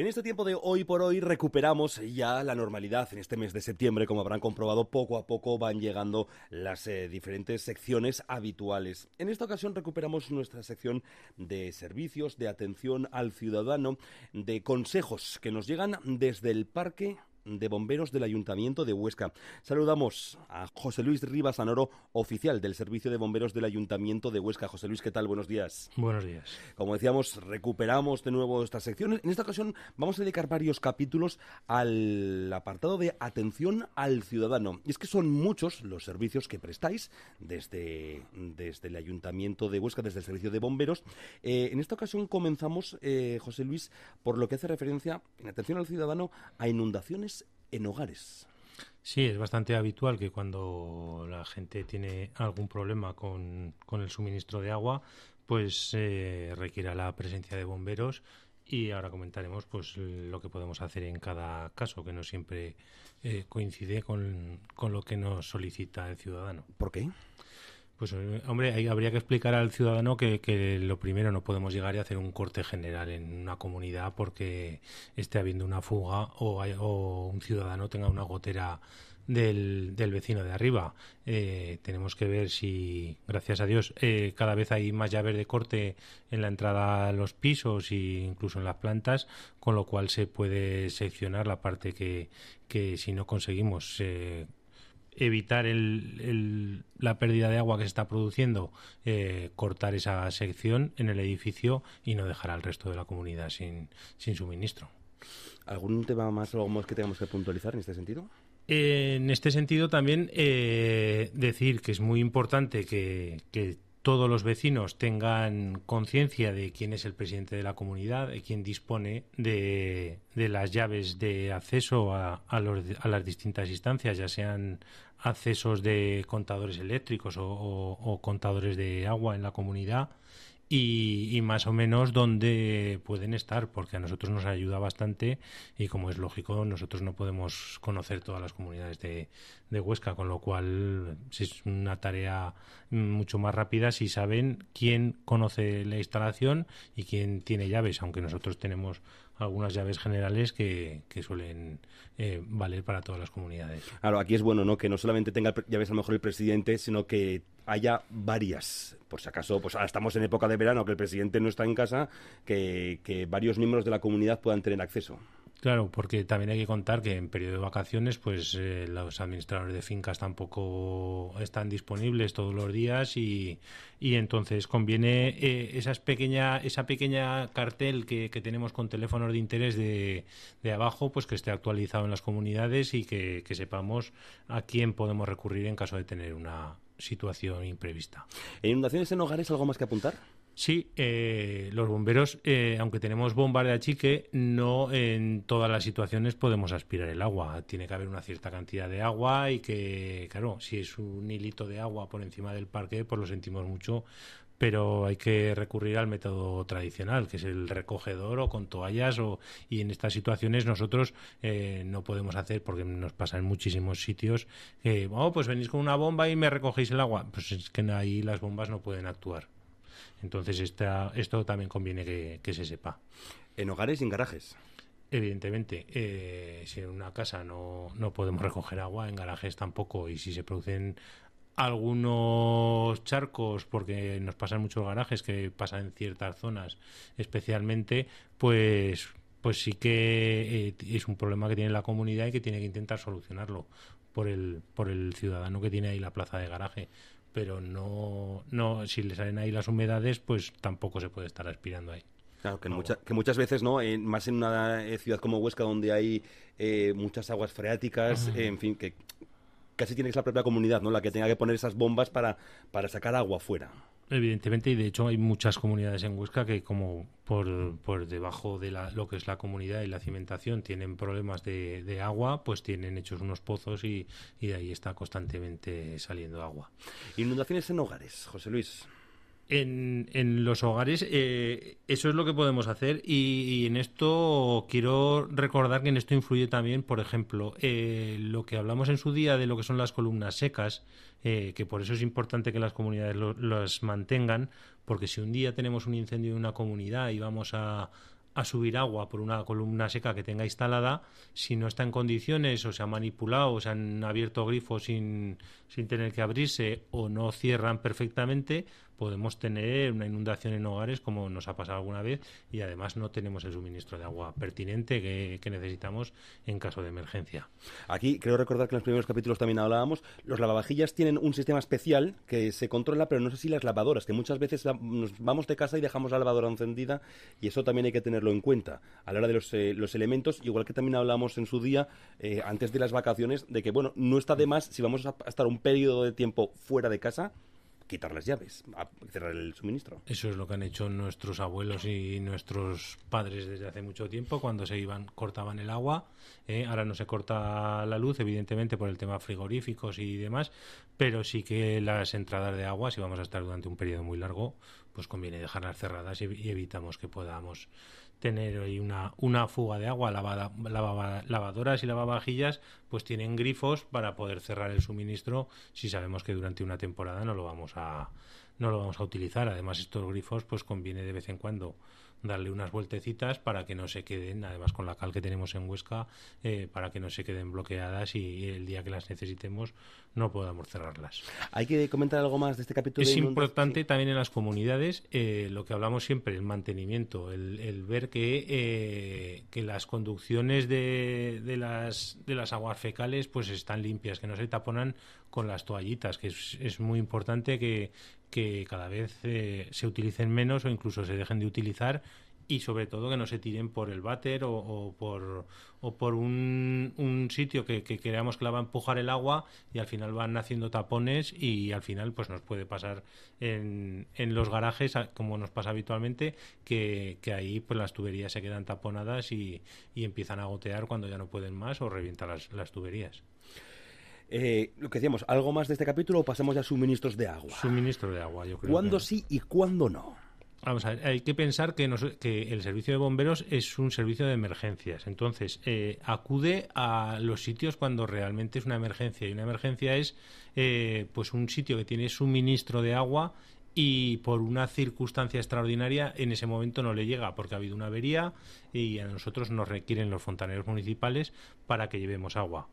En este tiempo de hoy por hoy recuperamos ya la normalidad en este mes de septiembre. Como habrán comprobado, poco a poco van llegando las eh, diferentes secciones habituales. En esta ocasión recuperamos nuestra sección de servicios, de atención al ciudadano, de consejos que nos llegan desde el Parque de Bomberos del Ayuntamiento de Huesca. Saludamos a José Luis Rivas Anoro, oficial del Servicio de Bomberos del Ayuntamiento de Huesca. José Luis, ¿qué tal? Buenos días. Buenos días. Como decíamos, recuperamos de nuevo estas secciones. En esta ocasión vamos a dedicar varios capítulos al apartado de atención al ciudadano. Y es que son muchos los servicios que prestáis desde, desde el Ayuntamiento de Huesca, desde el Servicio de Bomberos. Eh, en esta ocasión comenzamos, eh, José Luis, por lo que hace referencia en atención al ciudadano a inundaciones en hogares. Sí, es bastante habitual que cuando la gente tiene algún problema con, el suministro de agua, pues eh, requiera la presencia de bomberos y ahora comentaremos pues lo que podemos hacer en cada caso, que no siempre eh, coincide con, con, lo que nos solicita el ciudadano. ¿Por qué? Pues eh, hombre, habría que explicar al ciudadano que, lo primero no podemos llegar y hacer un corte general en una comunidad porque esté habiendo una fuga o, un ciudadano tenga una gotera del, vecino de arriba. Eh, tenemos que ver si, gracias a Dios, eh, cada vez hay más llaves de corte en la entrada a los pisos e incluso en las plantas, con lo cual se puede seccionar la parte que, si no conseguimos evitar la pérdida de agua que se está produciendo, eh, cortar esa sección en el edificio y no dejar al resto de la comunidad sin, suministro. ¿Algún tema más o más que tengamos que puntualizar en este sentido? Eh, en este sentido también eh, decir que es muy importante que, que todos los vecinos tengan conciencia de quién es el presidente de la comunidad, y quién dispone de, las llaves de acceso a, las distintas instancias, ya sean accesos de contadores eléctricos o contadores de agua en la comunidad y, más o menos dónde pueden estar, porque a nosotros nos ayuda bastante y como es lógico, nosotros no podemos conocer todas las comunidades de, Huesca, con lo cual es una tarea mucho más rápida si saben quién conoce la instalación y quién tiene llaves, aunque nosotros tenemos algunas llaves generales que, suelen eh, valer para todas las comunidades. Claro, aquí es bueno, Que no solamente tenga llaves a lo mejor el presidente, sino que haya varias. Por si acaso, pues estamos en época de verano, que el presidente no está en casa, que, varios miembros de la comunidad puedan tener acceso. Claro, porque también hay que contar que en periodo de vacaciones, pues eh, los administradores de fincas tampoco están disponibles todos los días y, y entonces conviene eh, esa pequeña cartel que, tenemos con teléfonos de interés de, abajo, pues que esté actualizado en las comunidades y que sepamos a quién podemos recurrir en caso de tener una, situación imprevista. inundaciones en hogares algo más que apuntar? Sí, eh, los bomberos, eh, aunque tenemos bombas de achique, no en todas las situaciones podemos aspirar el agua. Tiene que haber una cierta cantidad de agua y que, claro, si es un hilito de agua por encima del parque, pues lo sentimos mucho pero hay que recurrir al método tradicional, que es el recogedor o con toallas. O, y en estas situaciones nosotros eh, no podemos hacer, porque nos pasa en muchísimos sitios, que, oh, pues venís con una bomba y me recogéis el agua. Pues es que ahí las bombas no pueden actuar. Entonces esto también conviene que, se sepa. En hogares y en garajes. Evidentemente, eh, si en una casa no, no podemos recoger agua, en garajes tampoco, y si se producen algunos charcos, porque nos pasan muchos garajes que pasan en ciertas zonas especialmente, pues, pues sí que eh, es un problema que tiene la comunidad y que tiene que intentar solucionarlo por el, por el ciudadano que tiene ahí la plaza de garaje. Pero no, no, si le salen ahí las humedades, pues tampoco se puede estar aspirando ahí. Claro, que, ah, mucha, que, muchas veces, ¿no? más en una eh, ciudad como Huesca, donde hay eh, muchas aguas freáticas, ah. en fin, que, casi tiene la propia comunidad, ¿no? La que tenga que poner esas bombas para, sacar agua fuera. Evidentemente, y de hecho hay muchas comunidades en Huesca que como por, debajo de lo que es la comunidad y la cimentación tienen problemas de, agua, pues tienen hechos unos pozos y, y de ahí está constantemente saliendo agua. Inundaciones en hogares, José Luis en, los hogares eh, eso es lo que podemos hacer y, en esto quiero recordar que en esto influye también, por ejemplo, eh, lo que hablamos en su día de lo que son las columnas secas, eh, que por eso es importante que las comunidades las mantengan, porque si un día tenemos un incendio en una comunidad y vamos a, subir agua por una columna seca que tenga instalada, si no está en condiciones o se ha manipulado o se han abierto grifos sin tener que abrirse o no cierran perfectamente, podemos tener una inundación en hogares como nos ha pasado alguna vez y además no tenemos el suministro de agua pertinente que, necesitamos en caso de emergencia. Aquí creo recordar que en los primeros capítulos también hablábamos, los lavavajillas tienen un sistema especial que se controla, pero no sé si las lavadoras, que muchas veces nos vamos de casa y dejamos la lavadora encendida y eso también hay que tenerlo en cuenta a la hora de los, eh, elementos, igual que también hablábamos en su día, eh, antes de las vacaciones, de que bueno, no está de más si vamos a estar un periodo de tiempo fuera de casa, quitar las llaves, a cerrar el suministro. Eso es lo que han hecho nuestros abuelos y nuestros padres desde hace mucho tiempo, cuando se iban, cortaban el agua. Eh, ahora no se corta la luz, evidentemente, por el tema frigoríficos y demás, pero sí que las entradas de agua, si vamos a estar durante un periodo muy largo, pues conviene dejarlas cerradas y evitamos que podamos tener ahí una, una fuga de agua. Lavada, lavadoras y lavavajillas pues tienen grifos para poder cerrar el suministro si sabemos que durante una temporada no lo vamos a, no lo vamos a utilizar. Además, estos grifos, pues conviene de vez en cuando darle unas vueltecitas para que no se queden, además con la cal que tenemos en Huesca, eh, para que no se queden bloqueadas y el día que las necesitemos no podamos cerrarlas. Hay que comentar algo más de este capítulo. Es importante también en las comunidades eh, lo que hablamos siempre, el mantenimiento, el, ver que, eh, que las conducciones de, de, las, de las aguas fecales pues están limpias, que no se taponan con las toallitas, que es, muy importante que, cada vez eh, se utilicen menos o incluso se dejen de utilizar y sobre todo que no se tiren por el váter o, por, por un, sitio que, que, creamos que la va a empujar el agua y al final van haciendo tapones y al final pues nos puede pasar en, los garajes como nos pasa habitualmente que, ahí pues las tuberías se quedan taponadas y, empiezan a gotear cuando ya no pueden más o revientan las, las tuberías. Eh, lo que decíamos, ¿algo más de este capítulo o pasamos a suministros de agua? Suministro de agua, yo creo. ¿Cuándo sí y cuándo no? Vamos a ver, hay que pensar que, el servicio de bomberos es un servicio de emergencias. Entonces, eh, acude a los sitios cuando realmente es una emergencia. Y una emergencia es eh, pues un sitio que tiene suministro de agua y por una circunstancia extraordinaria en ese momento no le llega porque ha habido una avería y a nosotros nos requieren los fontaneros municipales para que llevemos agua.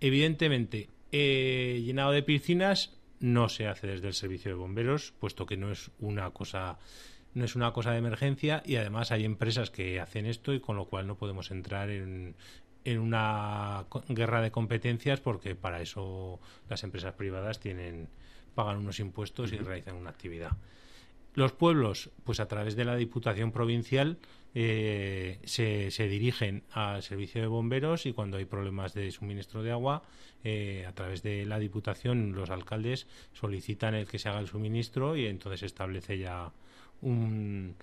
Evidentemente, eh, llenado de piscinas no se hace desde el servicio de bomberos, puesto que no es una cosa no es una cosa de emergencia y además hay empresas que hacen esto y con lo cual no podemos entrar en, una guerra de competencias porque para eso las empresas privadas tienen pagan unos impuestos y realizan una actividad. Los pueblos, pues a través de la Diputación Provincial, eh, se, dirigen al servicio de bomberos y cuando hay problemas de suministro de agua, eh, a través de la Diputación, los alcaldes solicitan el que se haga el suministro y entonces establece ya un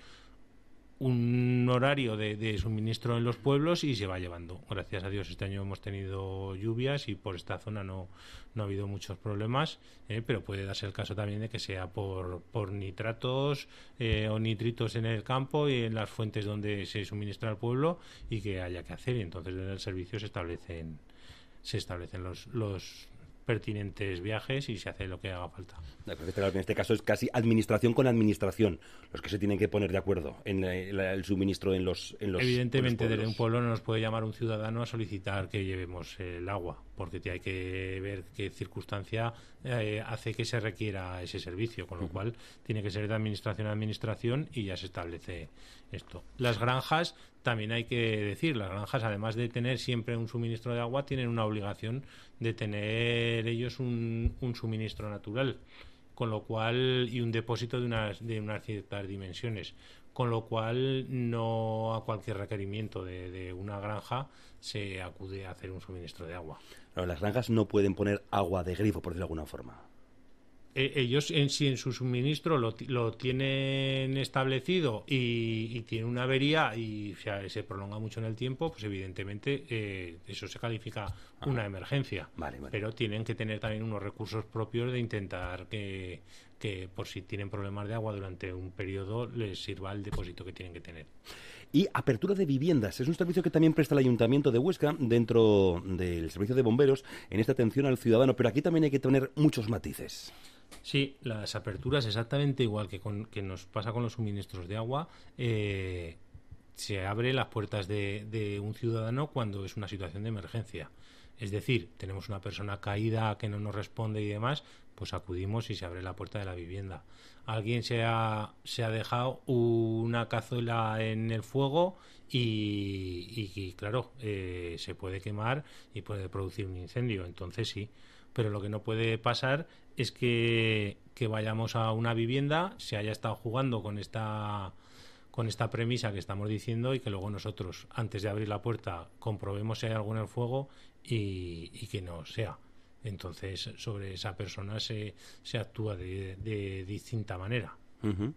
un horario de, suministro en los pueblos y se va llevando. Gracias a Dios este año hemos tenido lluvias y por esta zona no, no ha habido muchos problemas, ¿eh? pero puede darse el caso también de que sea por, por nitratos eh, o nitritos en el campo y en las fuentes donde se suministra al pueblo y que haya que hacer. Y entonces en el servicio se establecen se establecen los, los pertinentes viajes y se hace lo que haga falta. En este caso es casi administración con administración, los que se tienen que poner de acuerdo en el suministro en los... Evidentemente, desde un pueblo no nos puede llamar un ciudadano a solicitar que llevemos el agua, porque hay que ver qué circunstancia eh, hace que se requiera ese servicio, con lo cual tiene que ser de administración a administración y ya se establece esto. Las granjas también hay que decir, las granjas, además de tener siempre un suministro de agua, tienen una obligación de tener ellos un, suministro natural, con lo cual, y un depósito de unas, de unas ciertas dimensiones, con lo cual no a cualquier requerimiento de, una granja se acude a hacer un suministro de agua. las granjas no pueden poner agua de grifo, por decirlo de alguna forma. E-, ellos en si en su suministro lo, lo tienen establecido y, y, tiene una avería y se prolonga mucho en el tiempo, pues evidentemente eh, eso se califica ah. una emergencia. Pero tienen que tener también unos recursos propios de intentar que por si tienen problemas de agua durante un periodo les sirva el depósito que tienen que tener. Y apertura de viviendas. Es un servicio que también presta el Ayuntamiento de Huesca dentro del servicio de bomberos en esta atención al ciudadano, pero aquí también hay que tener muchos matices. Sí, las aperturas exactamente igual que, con, que nos pasa con los suministros de agua. Eh, se abre las puertas de, de, un ciudadano cuando es una situación de emergencia. Es decir, tenemos una persona caída que no nos responde y demás, pues acudimos y se abre la puerta de la vivienda. Alguien se ha, se ha dejado una cazuela en el fuego y, claro, eh, se puede quemar y puede producir un incendio, entonces sí. Pero lo que no puede pasar es que, vayamos a una vivienda, se haya estado jugando con esta con esta premisa que estamos diciendo y que luego nosotros, antes de abrir la puerta, comprobemos si hay algo en el fuego y que no sea. Entonces, sobre esa persona se, actúa de, de distinta manera. Mm.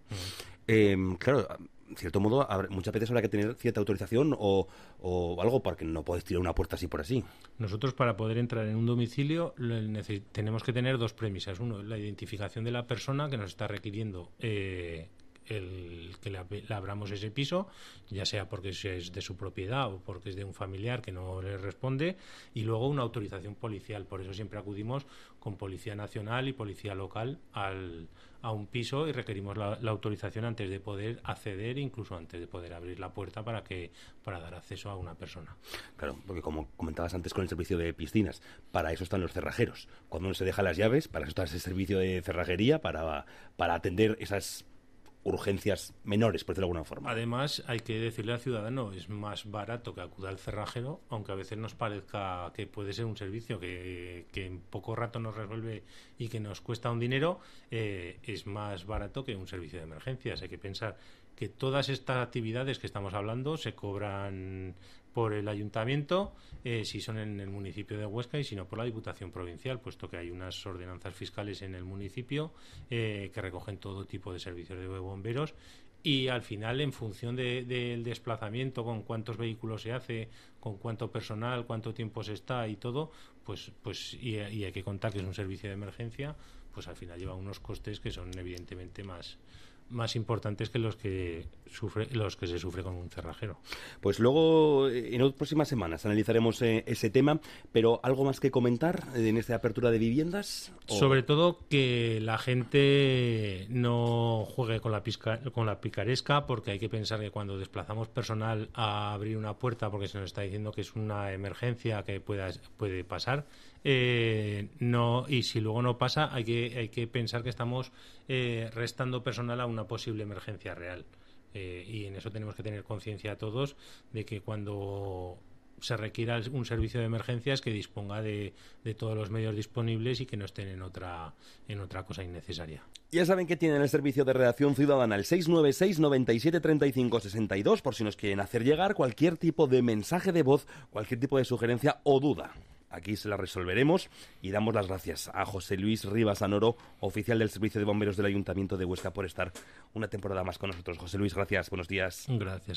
Em, claro, en cierto modo, muchas veces habrá que tener cierta autorización o, o, algo porque no puedes tirar una puerta así por así. Nosotros para poder entrar en un domicilio tenemos que tener dos premisas. Uno, la identificación de la persona que nos está requiriendo eh, el que le abramos ese piso, ya sea porque es de su propiedad o porque es de un familiar que no le responde, y luego una autorización policial. Por eso siempre acudimos con Policía Nacional y Policía Local al, a un piso y requerimos la, autorización antes de poder acceder, incluso antes de poder abrir la puerta para, que, para dar acceso a una persona. Claro, porque como comentabas antes con el servicio de piscinas, para eso están los cerrajeros. Cuando uno se deja las llaves, para eso está ese servicio de cerrajería, para, para atender esas urgencias menores, por decirlo de alguna forma. Además, hay que decirle al ciudadano, es más barato que acuda al cerrajero, aunque a veces nos parezca que puede ser un servicio que, en poco rato nos resuelve y que nos cuesta un dinero, eh, es más barato que un servicio de emergencias. Hay que pensar que todas estas actividades que estamos hablando se cobran por el ayuntamiento eh, si son en el municipio de Huesca y si no por la Diputación Provincial, puesto que hay unas ordenanzas fiscales en el municipio eh, que recogen todo tipo de servicios de bomberos y al final en función del desplazamiento, con cuántos vehículos se hace, con cuánto personal, cuánto tiempo se está y todo, pues, pues y hay que contar que es un servicio de emergencia, pues al final lleva unos costes que son evidentemente más, más importantes que los que sufre, los que se sufre con un cerrajero. Pues luego eh, en las próximas semanas analizaremos eh, ese tema, pero algo más que comentar eh, en esta apertura de viviendas. Sobre todo que la gente no juegue con la, con la picaresca, porque hay que pensar que cuando desplazamos personal a abrir una puerta, porque se nos está diciendo que es una emergencia que pueda, puede pasar, eh, no, y si luego no pasa, hay que, hay que pensar que estamos eh, restando personal a una posible emergencia real. Eh, y en eso tenemos que tener conciencia todos de que cuando se requiera un servicio de emergencias que disponga de, todos los medios disponibles y que no estén en otra, en otra cosa innecesaria. Ya saben que tienen el servicio de redacción ciudadana el 696 97 35 62 por si nos quieren hacer llegar cualquier tipo de mensaje de voz, cualquier tipo de sugerencia o duda aquí se la resolveremos y damos las gracias a José Luis Rivas Anoro, oficial del Servicio de Bomberos del Ayuntamiento de Huesca, por estar una temporada más con nosotros. José Luis, gracias, buenos días. Gracias.